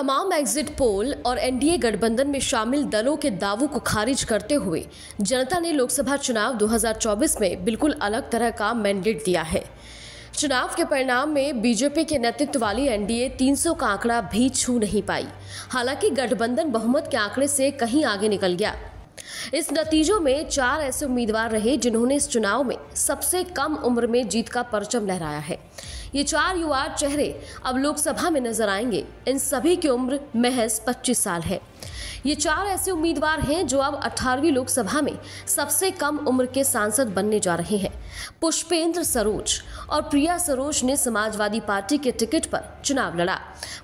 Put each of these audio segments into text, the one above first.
तमाम exit poll और NDA गठबंधन में शामिल दलों के दावों को खारिज करते हुए जनता ने लोकसभा चुनाव 2024 में बिल्कुल अलग तरह का मैंडेट दिया है चुनाव के परिणाम में बीजेपी के नेतृत्व वाली एनडीए 300 का आंकड़ा भी छू नहीं पाई हालांकि गठबंधन बहुमत के आंकड़े से कहीं आगे निकल गया इस नतीजों में चार ऐसे उम्मीदवार रहे जिन्होंने इस चुनाव में सबसे कम उम्र में जीत का परचम लहराया है ये चार युवा चेहरे अब लोकसभा में नजर आएंगे इन सभी की उम्र महज 25 साल है ये चार ऐसे उम्मीदवार हैं जो अब 18वीं लोकसभा में सबसे कम उम्र के सांसद बनने जा रहे हैं पुष्पेंद्र सरोज और प्रिया सरोज ने समाजवादी पार्टी के टिकट पर चुनाव लड़ा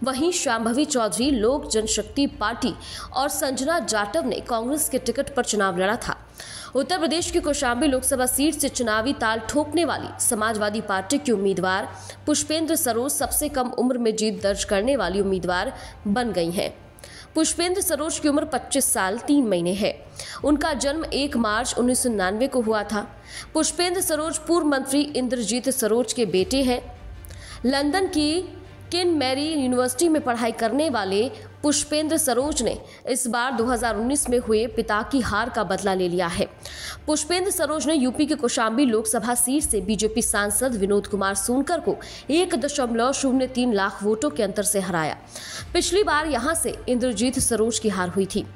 वहीं श्यामभवी चौधरी लोक जनशक्ति पार्टी और संजना जाटव ने कांग्रेस के टिकट पर चुनाव लड़ा था उत्तर प्रदेश की कोशाम्बी लोकसभा सीट से चुनावी ताल ठोकने वाली समाजवादी पार्टी की उम्मीदवार पुष्पेंद्र सरोज सबसे कम उम्र में जीत दर्ज करने वाली उम्मीदवार बन गई हैं पुष्पेंद्र सरोज की उम्र 25 साल तीन महीने है उनका जन्म 1 मार्च उन्नीस को हुआ था पुष्पेंद्र सरोज पूर्व मंत्री इंद्रजीत सरोज के बेटे हैं लंदन की किन मैरी यूनिवर्सिटी में पढ़ाई करने वाले पुष्पेंद्र सरोज ने इस बार 2019 में हुए पिता की हार का बदला ले लिया है पुष्पेंद्र सरोज ने यूपी के कोशाम्बी लोकसभा सीट से बीजेपी सांसद विनोद कुमार सोनकर को एक दशमलव शून्य तीन लाख वोटों के अंतर से हराया पिछली बार यहां से इंद्रजीत सरोज की हार हुई थी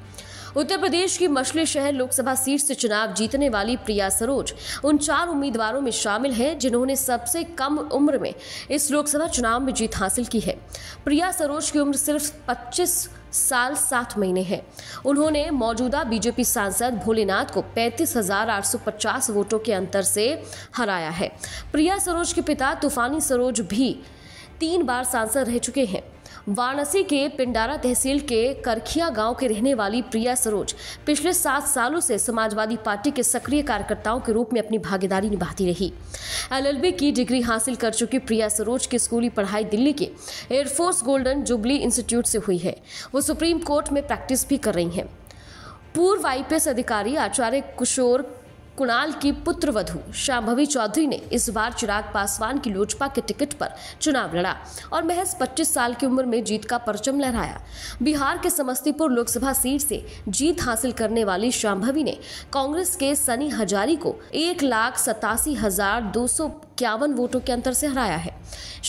उत्तर प्रदेश की मछली शहर लोकसभा सीट से चुनाव जीतने वाली प्रिया सरोज उन चार उम्मीदवारों में शामिल हैं जिन्होंने सबसे कम उम्र में इस लोकसभा चुनाव में जीत हासिल की है प्रिया सरोज की उम्र सिर्फ 25 साल सात महीने है उन्होंने मौजूदा बीजेपी सांसद भोलेनाथ को 35,850 वोटों के अंतर से हराया है प्रिया सरोज के पिता तूफानी सरोज भी तीन बार सांसद रह चुके हैं वाराणसी के पिंडारा तहसील के करखिया गांव के रहने वाली प्रिया सरोज पिछले सात सालों से समाजवादी पार्टी के सक्रिय कार्यकर्ताओं के रूप में अपनी भागीदारी निभाती रही एलएलबी की डिग्री हासिल कर चुकी प्रिया सरोज की स्कूली पढ़ाई दिल्ली के एयरफोर्स गोल्डन जुबली इंस्टीट्यूट से हुई है वो सुप्रीम कोर्ट में प्रैक्टिस भी कर रही हैं पूर्व आईपीएस अधिकारी आचार्य किशोर कुणाल की पुत्रवधु शाम्भवी चौधरी ने इस बार चिराग पासवान की लोजपा के टिकट पर चुनाव लड़ा और महज 25 साल की उम्र में जीत का परचम लहराया बिहार के समस्तीपुर लोकसभा सीट से जीत हासिल करने वाली शाम्भवी ने कांग्रेस के सनी हजारी को एक लाख सतासी हजार दो सौ इक्यावन वोटों के अंतर से हराया है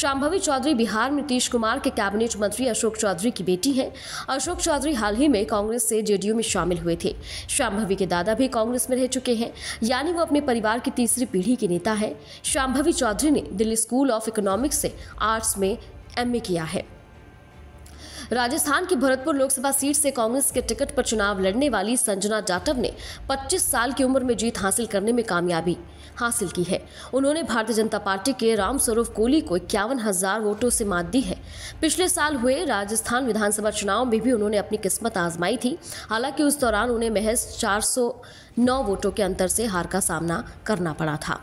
शाम्भवी चौधरी बिहार में नीतीश कुमार के कैबिनेट मंत्री अशोक चौधरी की बेटी हैं अशोक चौधरी हाल ही में कांग्रेस से जेडीयू में शामिल हुए थे शाम्भवी के दादा भी कांग्रेस में रह चुके हैं यानी वो अपने परिवार की तीसरी पीढ़ी के नेता है शाम्भवी चौधरी ने दिल्ली स्कूल ऑफ इकोनॉमिक्स से आर्ट्स में एम किया है राजस्थान की भरतपुर लोकसभा सीट से कांग्रेस के टिकट पर चुनाव लड़ने वाली संजना जाटव ने 25 साल की उम्र में जीत हासिल करने में कामयाबी हासिल की है उन्होंने भारतीय जनता पार्टी के राम स्वरूप कोहली को इक्यावन हजार वोटों से मात दी है पिछले साल हुए राजस्थान विधानसभा चुनाव में भी उन्होंने अपनी किस्मत आजमाई थी हालांकि उस दौरान उन्हें महज चार वोटों के अंतर से हार का सामना करना पड़ा था